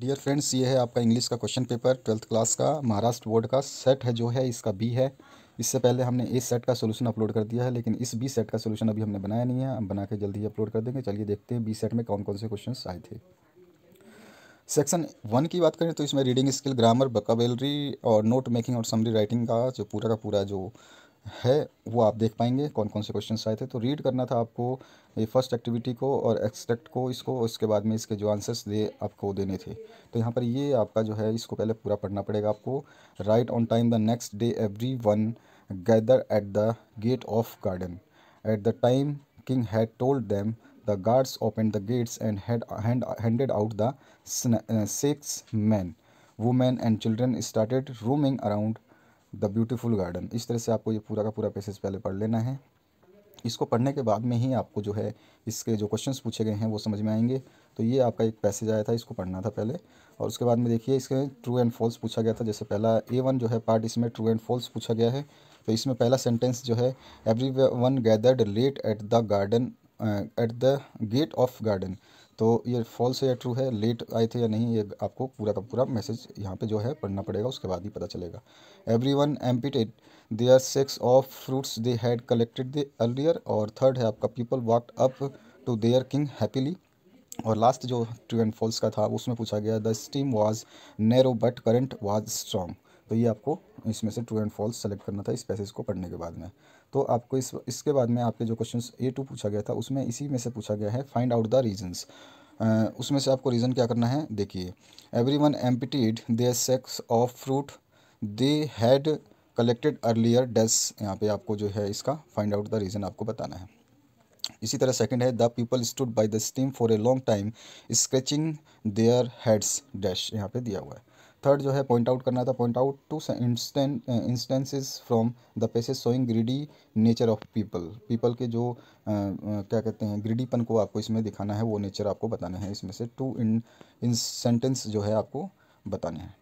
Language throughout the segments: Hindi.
डियर फ्रेंड्स ये है आपका इंग्लिश का क्वेश्चन पेपर ट्वेल्थ क्लास का महाराष्ट्र बोर्ड का सेट है जो है इसका बी है इससे पहले हमने इस सेट का सोल्यूशन अपलोड कर दिया है लेकिन इस बी सेट का सोल्यूशन अभी हमने बनाया नहीं है हम बना के जल्दी ही अपलोड कर देंगे चलिए देखते हैं बी सेट में कौन कौन से क्वेश्चन आए थे सेक्शन वन की बात करें तो इसमें रीडिंग स्किल ग्रामर बकाबेलरी और नोट मेकिंग और समरी राइटिंग का जो पूरा का पूरा जो है वो आप देख पाएंगे कौन कौन से क्वेश्चन आए थे तो रीड करना था आपको ये फर्स्ट एक्टिविटी को और एक्सट्रैक्ट को इसको उसके बाद में इसके जो आंसर्स दे आपको देने थे तो यहाँ पर ये आपका जो है इसको पहले पूरा पढ़ना पड़ेगा आपको right on time the next day everyone gather at the gate of garden at the time king had told them the guards open the gates and handed out the six man women and children started roaming around the beautiful garden इस तरह से आपको ये पूरा का पूरा पैसेज पहले पढ़ लेना है इसको पढ़ने के बाद में ही आपको जो है इसके जो क्वेश्चंस पूछे गए हैं वो समझ में आएंगे तो ये आपका एक पैसेज आया था इसको पढ़ना था पहले और उसके बाद में देखिए इसके ट्रू एंड फॉल्स पूछा गया था जैसे पहला ए वन जो है पार्ट इसमें ट्रू एंड फॉल्स पूछा गया है तो इसमें पहला सेंटेंस जो है everyone gathered late at the garden at the gate of garden तो ये फॉल्स है या ट्रू है लेट आए थे या नहीं ये आपको पूरा का पूरा मैसेज यहाँ पे जो है पढ़ना पड़ेगा उसके बाद ही पता चलेगा everyone emptied they are sacks of fruits they had collected they earlier और थर्ड है आपका people walked up to their king happily और लास्ट जो ट्रू एंड फॉल्स का था उसमें पूछा गया the stream was narrow but current was strong तो ये आपको इसमें से ट्रू एंड फॉल्स सेलेक्ट करना था इस पैसेज को पढ़ने के बाद में तो आपको इस इसके बाद में आपके जो क्वेश्चन ए टू पूछा गया था उसमें इसी में से पूछा गया है फाइंड आउट द रीजन्स उसमें से आपको रीज़न क्या करना है देखिए everyone emptied their sacks of fruit they had collected earlier dash यहाँ पे आपको जो है इसका फाइंड आउट द रीज़न आपको बताना है इसी तरह सेकंड है the people stood by the stream for a long time scratching their heads dash यहाँ पे दिया हुआ है थर्ड जो है पॉइंट आउट करना था point out two instances from the passages showing greedy nature of people people के जो आ, eh, eh, क्या कहते हैं ग्रीडीपन को आपको इसमें दिखाना है वो नेचर आपको बताना है इसमें से टू इन इन सेंटेंस जो है आपको बताने हैं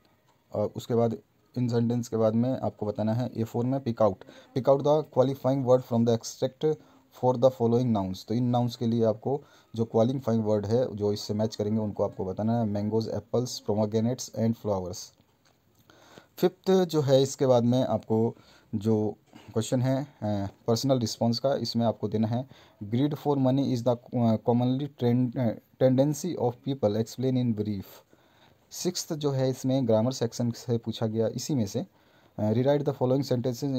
और उसके बाद इन सेंटेंस के बाद में आपको बताना है ए फोर में pick out pick out the qualifying word from the extract for the following nouns तो इन नाउंस के लिए आपको जो क्वालिफाइंग वर्ड है जो इससे मैच करेंगे उनको आपको बताना है mangoes apples pomegranates and flowers fifth जो है इसके बाद में आपको जो क्वेश्चन है पर्सनल रिस्पॉन्स का इसमें आपको देना है greed for money is the commonly tendency of people explain in brief sixth जो है इसमें ग्रामर सेक्शन से पूछा गया इसी में से rewrite the following sentences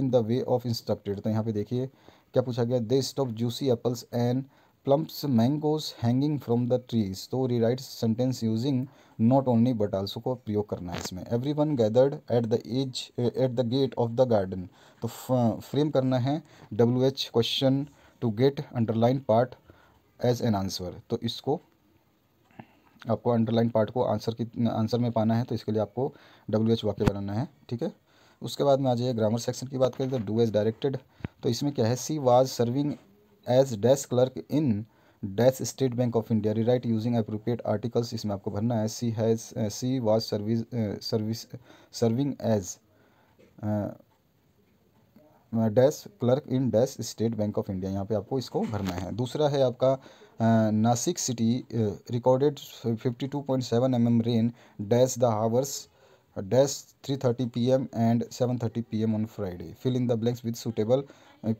in the way of instructed तो यहाँ पे देखिए क्या पूछा गया they stop juicy apples and plumps mangoes hanging from the trees तो rewrite sentence using not only but also को प्रयोग करना है इसमें everyone gathered at the edge at the gate of the garden तो फ्रेम करना है W H question to get underline part as an answer तो इसको आपको अंडरलाइन पार्ट को आंसर की आंसर में पाना है तो इसके लिए आपको डब्ल्यू एच वाक्य बनाना है ठीक है उसके बाद में आ जाइए ग्रामर सेक्शन की बात करें तो डू एज डायरेक्टेड तो इसमें क्या है she was serving as desk clerk in dash State Bank of India rewrite using appropriate articles इसमें आपको भरना है she has she was service service serving as dash clerk in dash State Bank of India यहाँ पे आपको इसको भरना है दूसरा है आपका Nashik city recorded 52.7 mm rain dash the hours three thirty dash and seven thirty P p.m. on Friday. Fill in the blanks with suitable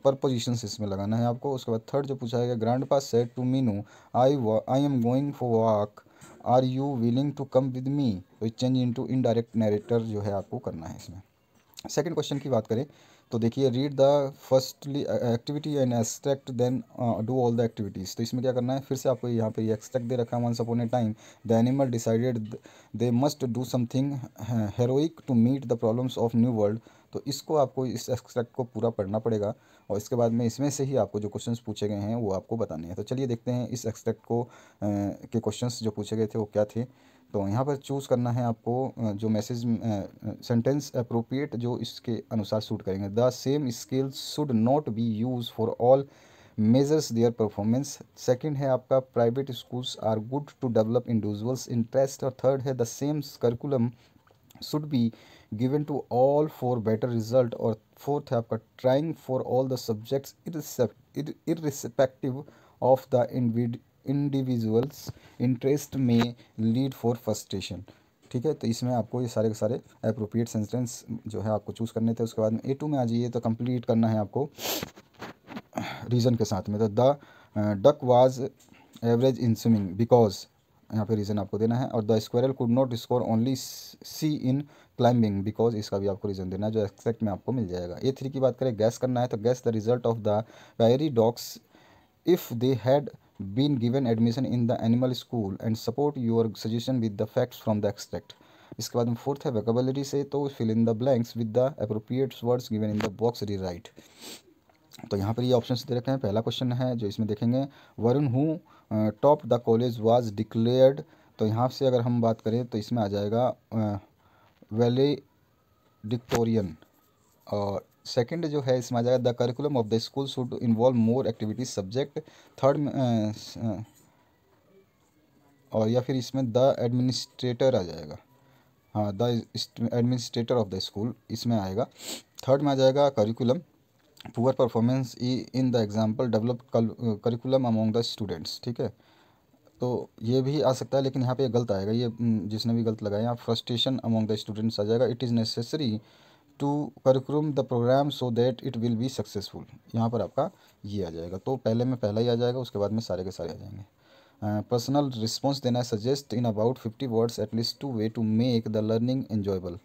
preposition इसमें लगाना है आपको उसके बाद थर्ड जो पूछा है grandpa said to Meenu I I am going for walk are you willing to come with me तो change into indirect narrator जो है आपको करना है इसमें सेकेंड क्वेश्चन की बात करें तो देखिए read the firstly activity and extract then do all the activities तो इसमें क्या करना है फिर से आपको यहाँ पे एक्सट्रैक्ट दे रखा है once upon a time the animal decided they must do something heroic to meet the problems of new world तो इसको आपको इस एक्सट्रैक्ट को पूरा पढ़ना पड़ेगा और इसके बाद में इसमें से ही आपको जो क्वेश्चन पूछे गए हैं वो आपको बताने हैं तो चलिए देखते हैं इस एक्सट्रैक्ट को आ, के क्वेश्चन जो पूछे गए थे वो क्या थे तो यहाँ पर चूज़ करना है आपको जो मैसेज सेंटेंस अप्रोप्रिएट जो इसके अनुसार सूट करेंगे the same skill should not be use for all measures their performance second है आपका private schools are good to develop individuals interest और थर्ड है the same curriculum should be given to all for better result और फोर्थ है आपका trying for all the subjects subjects irrespective of the individuals interest में लीड फॉर फर्स्टेशन ठीक है तो इसमें आपको ये सारे के सारे अप्रोप्रिएट सेंटेंस जो है आपको चूज़ करने थे उसके बाद में ए टू में आ जाइए तो कंप्लीट करना है आपको रीज़न के साथ में तो the duck was average in swimming because यहाँ पे रीज़न आपको देना है और the squirrel could not score only C in climbing because इसका भी आपको रीज़न देना है जो एक्सेक्ट में आपको मिल जाएगा ए थ्री की बात करें गैस करना है तो guess the result of the diary dogs if they had been given admission in the animal school and support your suggestion with the facts from the extract इसके बाद में फोर्थ है वेकेबलिटी से तो fill in the blanks with the appropriate words given in the box rewrite तो यहाँ पर ये ऑप्शन दे रखे हैं पहला क्वेश्चन है जो इसमें देखेंगे Varun who top the college was declared तो यहाँ से अगर हम बात करें तो इसमें आ जाएगा uh, डिक्टोरियन और सेकंड जो है इसमें आ जाएगा the curriculum of the school should involve more activities subject third और या फिर इसमें द एडमिनिस्ट्रेटर आ जाएगा हाँ the administrator of the school इसमें आएगा थर्ड में आ जाएगा curriculum poor performance in the example develop curriculum among the students ठीक है तो ये भी आ सकता है लेकिन यहाँ पे ये गलत आएगा ये हम्म, जिसने भी गलत लगाया यहाँ फ्रस्ट्रेशन अमॉन्ग द स्टूडेंट्स आ जाएगा it is necessary to curriculum the program so that it will be successful यहाँ पर आपका ये आ जाएगा तो पहले में पहला ही आ जाएगा उसके बाद में सारे के सारे आ जाएंगे पर्सनल रिस्पॉन्स देना है suggest in about fifty words at least two way to make the learning enjoyable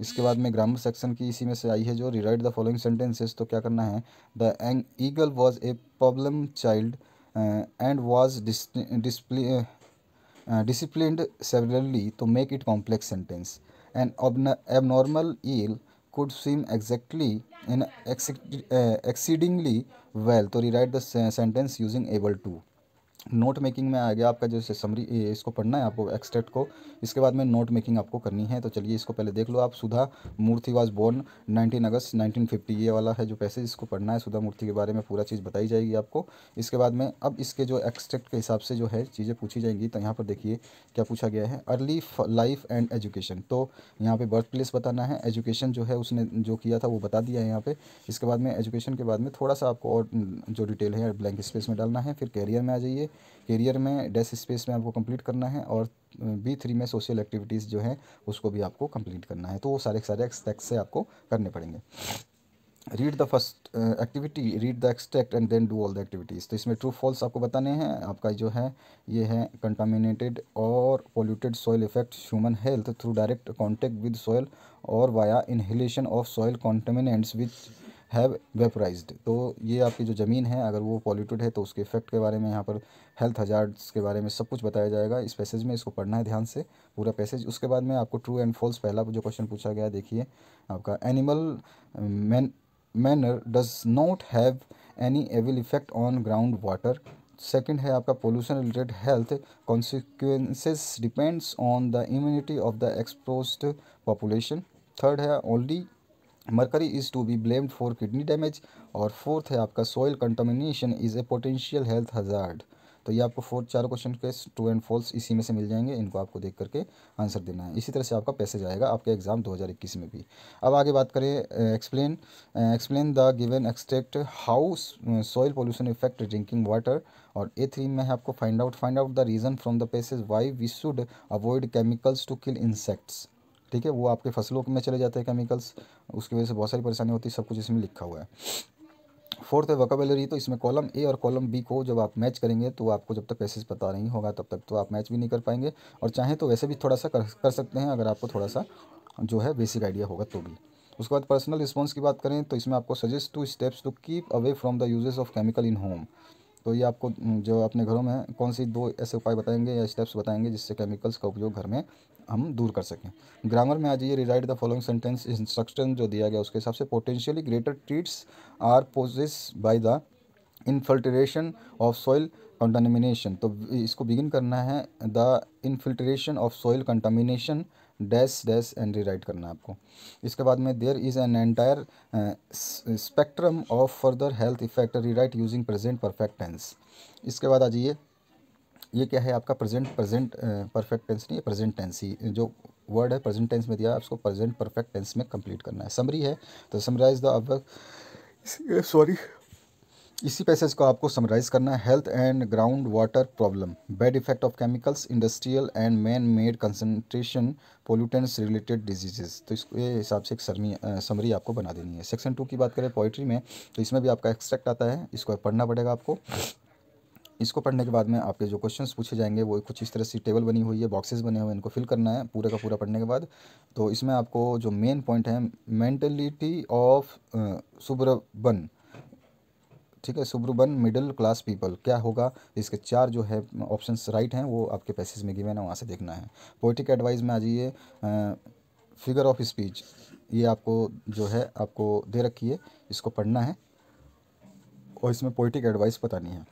इसके बाद में ग्रामर सेक्शन की इसी में से आई है जो रिराइट द फॉलोइंग सेंटेंसेस तो क्या करना है the young eagle was a problem child Uh, and was dis display, uh, uh, disciplined severely to make it complex sentence. An abnormal eel could swim exactly in exceedingly well to rewrite the sentence using able to note making में आ गया आपका जैसे समरी इसको पढ़ना है आपको एक्सट्रैक्ट को इसके बाद में नोट मेकिंग आपको करनी है तो चलिए इसको पहले देख लो आप सुधा मूर्ति वाज बोर्न 19 अगस्त 1950 ये वाला है जो पैसेज इसको पढ़ना है सुधा मूर्ति के बारे में पूरा चीज़ बताई जाएगी आपको इसके बाद में अब इसके जो एक्सट्रैक्ट के हिसाब से जो है चीज़ें पूछी जाएंगी तो यहाँ पर देखिए क्या पूछा गया है अर्ली लाइफ एंड एजुकेशन तो यहाँ पर बर्थ प्लेस बताना है एजुकेशन जो है उसने जो किया था वो बता दिया है यहाँ पर इसके बाद में एजुकेशन के बाद में थोड़ा सा आपको और जो डिटेल है ब्लैंक स्पेस में डालना है फिर कैरियर में आ जाइए करियर में डेस्क स्पेस में आपको कंप्लीट करना है और बी थ्री में सोशल एक्टिविटीज़ जो है उसको भी आपको कंप्लीट करना है तो वो सारे सारे एक्सटेक्ट से आपको करने पड़ेंगे read the first activity read the extract and then do all the activities तो इसमें ट्रू फॉल्स आपको बताने हैं आपका जो है ये है कंटामिनेटेड और polluted soil effect human health through direct contact with soil और via inhalation of soil contaminants which have vaporized तो ये आपकी जो ज़मीन है अगर वो पॉल्यूटेड है तो उसके इफेक्ट के बारे में यहाँ पर हेल्थ हजार्ड्स के बारे में सब कुछ बताया जाएगा इस पैसेज में इसको पढ़ना है ध्यान से पूरा पैसेज उसके बाद में आपको ट्रू एंड फॉल्स पहला जो क्वेश्चन पूछा गया देखिए आपका animal man manner does not have any evil effect on ground water second है आपका pollution related health consequences depends on the immunity of the expose population third है only mercury is to be blamed for kidney damage और फोर्थ है आपका soil contamination is a potential health hazard तो ये आपको फोर्थ चार क्वेश्चन के टू एंड फॉल्स इसी में से मिल जाएंगे इनको आपको देख करके आंसर देना है इसी तरह से आपका पैसेज आएगा आपके एग्जाम 2021 में भी अब आगे बात करें explain explain the given extract how soil pollution effect drinking water और ए थ्री में है आपको find out find out the reason from the passage why we should avoid chemicals to kill insects ठीक है वो आपके फसलों में चले जाते हैं केमिकल्स उसकी वजह से बहुत सारी परेशानी होती है सब कुछ इसमें लिखा हुआ है फोर्थ है वकाबलरी तो इसमें कॉलम ए और कॉलम बी को जब आप मैच करेंगे तो आपको जब तक पैसेज पता नहीं होगा तब तक तो आप मैच भी नहीं कर पाएंगे और चाहें तो वैसे भी थोड़ा सा कर, कर सकते हैं अगर आपको थोड़ा सा जो है बेसिक आइडिया होगा तो भी उसके बाद पर्सनल रिस्पॉन्स की बात करें तो इसमें आपको suggest two steps to keep away from the uses of chemical in home तो ये आपको जो अपने घरों में कौन सी दो ऐसे उपाय बताएंगे या स्टेप्स बताएंगे जिससे केमिकल्स का उपयोग घर में हम दूर कर सकें ग्रामर में आ जाइए rewrite the following sentence instruction जो दिया गया उसके हिसाब से potentially greater threats are posed by the infiltration of soil contamination तो इसको बिगिन करना है the infiltration of soil contamination dash dash and rewrite करना है आपको इसके बाद में there is an entire spectrum of further health effect rewrite using present perfect tense इसके बाद आ जाइए ये क्या है आपका प्रेजेंट प्रेजेंट परफेक्ट टेंस नहीं है प्रेजेंट टेंस ही जो वर्ड है प्रेजेंट टेंस में दिया है उसको प्रेजेंट परफेक्ट टेंस में कंप्लीट करना है समरी है तो समराइज द अब सॉरी इसी पैसेज को आपको समराइज करना है health and ground water problem bad effect of chemicals industrial and man made concentration pollutants related diseases तो इसके हिसाब से एक सरमी समरी आपको बना देनी है सेक्शन टू की बात करें पोइट्री में तो इसमें भी आपका एक्सट्रैक्ट आता है इसको पढ़ना पड़ेगा आपको इसको पढ़ने के बाद में आपके जो क्वेश्चन पूछे जाएंगे वो कुछ इस तरह से टेबल बनी हुई है बॉक्सेस बने हुए हैं इनको फिल करना है पूरे का पूरा पढ़ने के बाद तो इसमें आपको जो मेन पॉइंट है मेंटलिटी ऑफ सुब्रबन ठीक है सुब्रबन मिडिल क्लास पीपल क्या होगा इसके चार जो है ऑप्शन राइट हैं वो आपके पैसेज में गिवेन है वहाँ से देखना है पोइटिक एडवाइस में आ जाइए फिगर ऑफ स्पीच ये आपको जो है आपको दे रखी है इसको पढ़ना है और इसमें पोइटिक एडवाइस नहीं है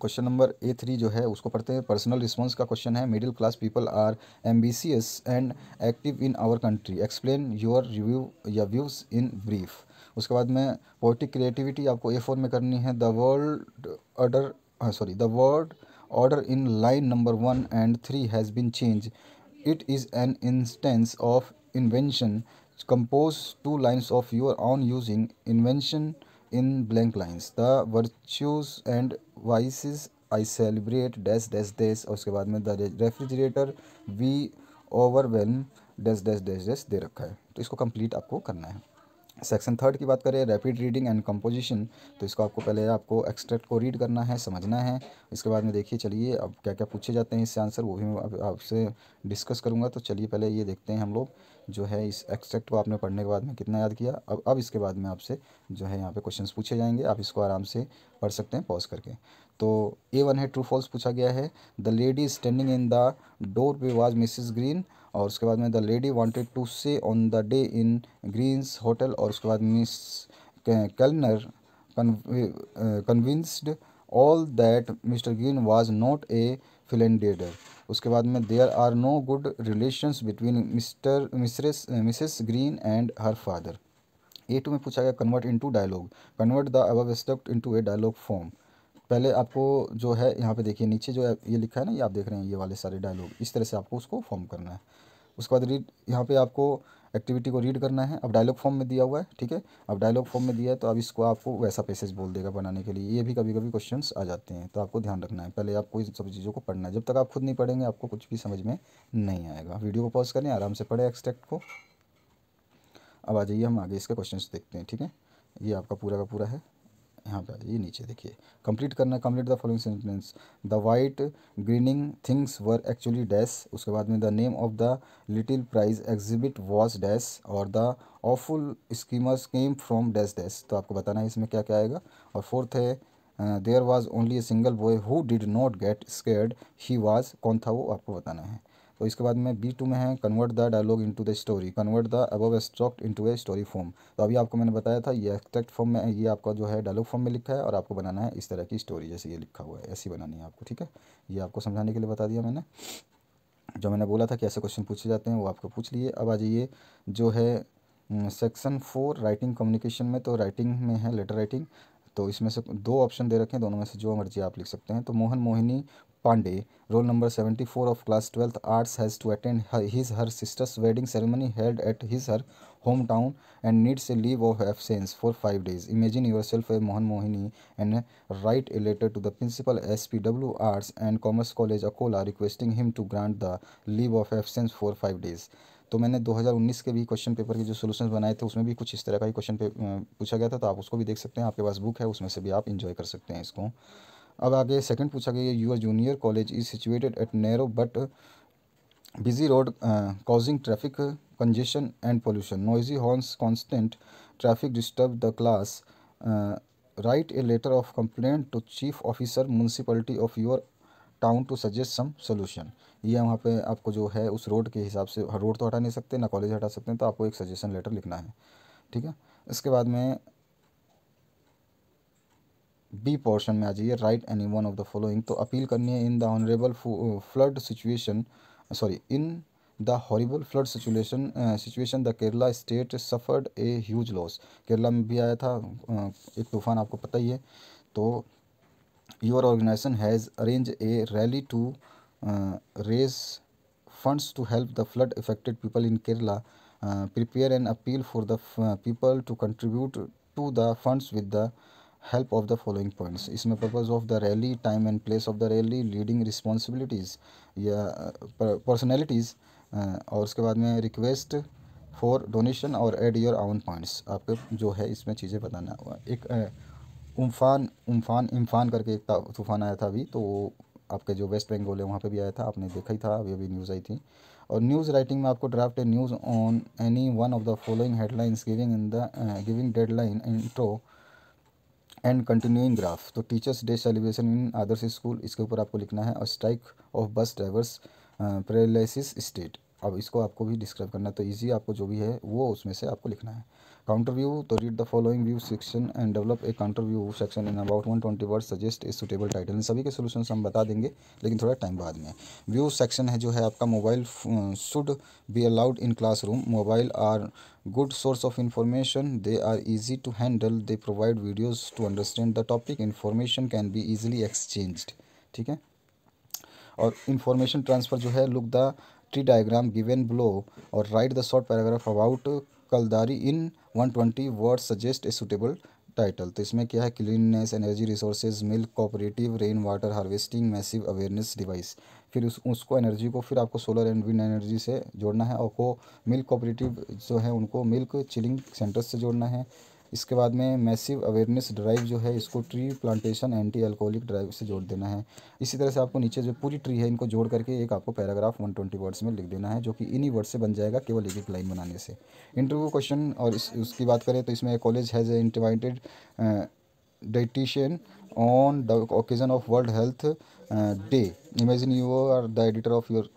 क्वेश्चन नंबर ए थ्री जो है उसको पढ़ते हैं पर्सनल रिस्पॉन्स का क्वेश्चन है middle class people are ambitious and active in our country explain your review या व्यूज इन ब्रीफ उसके बाद में पोइटिक क्रिएटिविटी आपको ए फोर में करनी है the world order sorry the world order in line number one and three has been change it is an instance of invention compose two lines of your own using invention in blank lines the virtues and vices I celebrate dash dash dash और उसके बाद में the refrigerator we overwhelm dash dash dash dash दे रखा है तो इसको कंप्लीट आपको करना है सेक्शन थर्ड की बात करें रैपिड रीडिंग एंड कंपोजिशन तो इसको आपको पहले आपको एक्सट्रैक्ट को रीड करना है समझना है इसके बाद में देखिए चलिए अब क्या क्या पूछे जाते हैं इससे आंसर वो भी मैं आपसे डिस्कस करूंगा तो चलिए पहले ये देखते हैं हम लोग जो है इस एक्सट्रैक्ट को आपने पढ़ने के बाद में कितना याद किया अब अब इसके बाद में आपसे जो है यहाँ पर क्वेश्चन पूछे जाएंगे आप इसको आराम से पढ़ सकते हैं पॉज करके तो ए वन है ट्रू फॉल्स पूछा गया है the lady standing in the door पे वाज मिसिस ग्रीन और उसके बाद में the lady wanted to stay on the day in Greens hotel और उसके बाद Miss Kellner convinced all that Mr Green was not a philanderer उसके बाद में there are no good relations between Mr Mrs Mrs Green and her father A two में पूछा गया convert into dialogue convert the above extract into a dialogue form पहले आपको जो है यहाँ पे देखिए नीचे जो है ये लिखा है ना ये आप देख रहे हैं ये वाले सारे डायलॉग इस तरह से आपको उसको फॉर्म करना है उसके बाद रीड यहाँ पे आपको एक्टिविटी को रीड करना है अब डायलॉग फॉर्म में दिया हुआ है ठीक है अब डायलॉग फॉर्म में दिया है तो अब इसको आपको वैसा पैसेज बोल देगा बनाने के लिए ये भी कभी कभी क्वेश्चन आ जाते हैं तो आपको ध्यान रखना है पहले आपको इन सब चीज़ों को पढ़ना है जब तक आप खुद नहीं पढ़ेंगे आपको कुछ भी समझ में नहीं आएगा वीडियो को पॉज करें आराम से पढ़ें एक्सट्रैक्ट को अब आ जाइए हम आगे इसके क्वेश्चन देखते हैं ठीक है ये आपका पूरा का पूरा है यहाँ का ये नीचे देखिए कंप्लीट करना complete the following sentence the white grinning things were actually dash उसके बाद में the name of the little prize exhibit was dash और the awful schemers came from dash dash तो आपको बताना है इसमें क्या क्या आएगा और फोर्थ है there was only a single boy who did not get scared he was कौन था वो आपको बताना है तो इसके बाद में बी टू में है convert the dialogue into the story convert the above abstract into a story form तो अभी आपको मैंने बताया था ये एक्सट्रैक्ट फॉर्म में ये आपका जो है डायलॉग फॉर्म में लिखा है और आपको बनाना है इस तरह की स्टोरी जैसे ये लिखा हुआ है ऐसी बनानी है आपको ठीक है ये आपको समझाने के लिए बता दिया मैंने जो मैंने बोला था कि ऐसे क्वेश्चन पूछे जाते हैं वो आपको पूछ लिए अब आ जाइए जो है सेक्शन फोर राइटिंग कम्युनिकेशन में तो राइटिंग में है लेटर राइटिंग तो इसमें से दो ऑप्शन दे रखे हैं दोनों में से जो मर्जी आप लिख सकते हैं तो Mohan Mohini Pande roll number seventy four of class twelfth arts has to attend his her sisters wedding ceremony held at his her home town and needs a leave of absence for five days imagine yourself a Mohan Mohini and write a letter to the principal S P W arts and commerce college Akola requesting him to grant the leave of absence for five days तो मैंने 2019 के भी क्वेश्चन पेपर के जो सोल्यूशन बनाए थे उसमें भी कुछ इस तरह का ही क्वेश्चन पूछा गया था तो आप उसको भी देख सकते हैं आपके पास बुक है उसमें से भी आप इन्जॉय कर सकते हैं इसको अब आगे सेकंड पूछा गया your junior college is situated at narrow but busy road causing traffic congestion and pollution noisy horns constant traffic disturb the class write a letter of complaint to chief officer municipality of your town to suggest some solution ये वहाँ uh, uh, पे आपको जो है उस रोड के हिसाब से रोड तो हटा नहीं सकते ना कॉलेज हटा सकते हैं तो आपको एक सजेशन लेटर लिखना है ठीक है इसके बाद में बी पोर्शन में आ जाइए write any one of the following तो अपील करनी है in the honourable flood situation sorry in the horrible flood situation situation the Kerala state suffered a huge loss Kerala में भी आया था uh, एक तूफान आपको पता ही है तो your organisation has arrange a rally to raise funds to help the flood affected people in Kerala prepare an appeal for the people to contribute to the funds with the help of the following points इसमें purpose of the rally time and place of the rally leading responsibilities या uh, personalities uh, और उसके बाद में request फॉर डोनेशन और एड योर आउन पॉइंट्स आपके जो है इसमें चीज़ें बताना एक uh, उम्फान उम्फान इम्फान करके एक तूफान आया था अभी तो वो आपके जो वेस्ट बंगाल है वहाँ पे भी आया था आपने देखा ही था अभी अभी न्यूज़ आई थी और न्यूज़ राइटिंग में आपको draft a news on any one of the following headlines giving in the giving deadline intro and continuing graph तो teachers day celebration in others school इसके ऊपर आपको लिखना है और strike of bus drivers paralysis state अब इसको आपको भी डिस्क्राइब करना तो ईजी आपको जो भी है वो उसमें से आपको लिखना है Counter view to read the following view section and develop a counter view section in about 120 words suggest a suitable title इन सभी के सोल्यूशन हम बता देंगे लेकिन थोड़ा टाइम बाद में व्यू सेक्शन है जो है आपका mobile should be allowed in classroom mobile are good source of information they are easy to handle they provide videos to understand the topic information can be easily exchanged ठीक है और information transfer जो है look the tree diagram given below और write the short paragraph about कलदारी in one twenty word suggest a suitable title तो इसमें क्या है cleanness energy resources milk cooperative rain water harvesting massive awareness device फिर उस उसको एनर्जी को फिर आपको सोलर एंड विंड एनर्जी से जोड़ना है और को मिल्क कोऑपरेटिव जो है उनको मिल्क चिलिंग सेंटर से जोड़ना है इसके बाद में मैसिव अवेयरनेस ड्राइव जो है इसको tree plantation anti alcoholic drive से जोड़ देना है इसी तरह से आपको नीचे जो पूरी ट्री है इनको जोड़ करके एक आपको पैराग्राफ 120 वर्ड्स में लिख देना है जो कि इन्हीं वर्ड से बन जाएगा केवल एक एक लाइन बनाने से इंटरव्यू क्वेश्चन और इस उसकी बात करें तो इसमें college has a invited dietitian on the occasion of world health day imagine you are the editor of your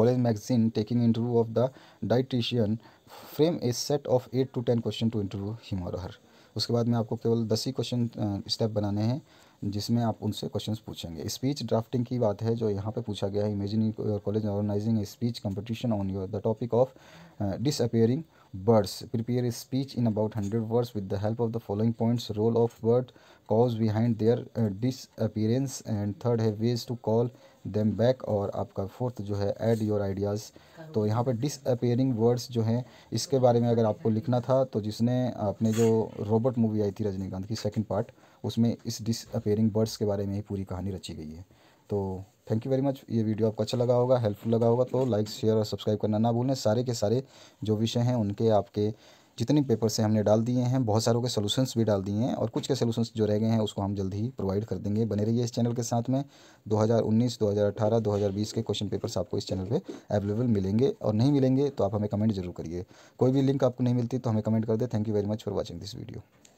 college magazine taking interview of the dietitian frame a set of eight to ten question to interview him और हर उसके बाद में आपको केवल दस ही क्वेश्चन स्टेप बनाने हैं जिसमें आप उनसे क्वेश्चंस पूछेंगे स्पीच ड्राफ्टिंग की बात है जो यहाँ पे पूछा गया है imagining your college organising a speech competition on your the topic of disappearing birds prepare a speech in about hundred words with the help of the following points role of bird cause behind their disappearance and third है ways to call them back और आपका फोर्थ जो है ऐड योर आइडियाज़ तो यहाँ पर डिसअपेयरिंग वर्ड्स जो हैं इसके बारे में अगर आपको लिखना था तो जिसने अपने जो रोबोट मूवी आई थी रजनीकांत की सेकेंड पार्ट उसमें इस डिसअपेयरिंग वर्ड्स के बारे में ही पूरी कहानी रची गई है तो थैंक यू वेरी मच ये वीडियो आपको अच्छा लगा होगा हेल्पफुल लगा होगा तो लाइक शेयर और सब्सक्राइब करना ना भूलें सारे के सारे जो विषय हैं उनके आपके जितने पेपर से हमने डाल दिए हैं बहुत सारों के सोल्यूशंस भी डाल दिए हैं और कुछ के सोल्यूशंस जो रह गए हैं उसको हम जल्द ही प्रोवाइड कर देंगे बने रहिए इस चैनल के साथ में 2019, 2018, 2020 के क्वेश्चन पेपर्स आपको इस चैनल पर अवेलेबल मिलेंगे और नहीं मिलेंगे तो आप हमें कमेंट जरूर करिए कोई भी लिंक आपको नहीं मिलती तो हमें कमेंट कर दे thank you very much for watching this video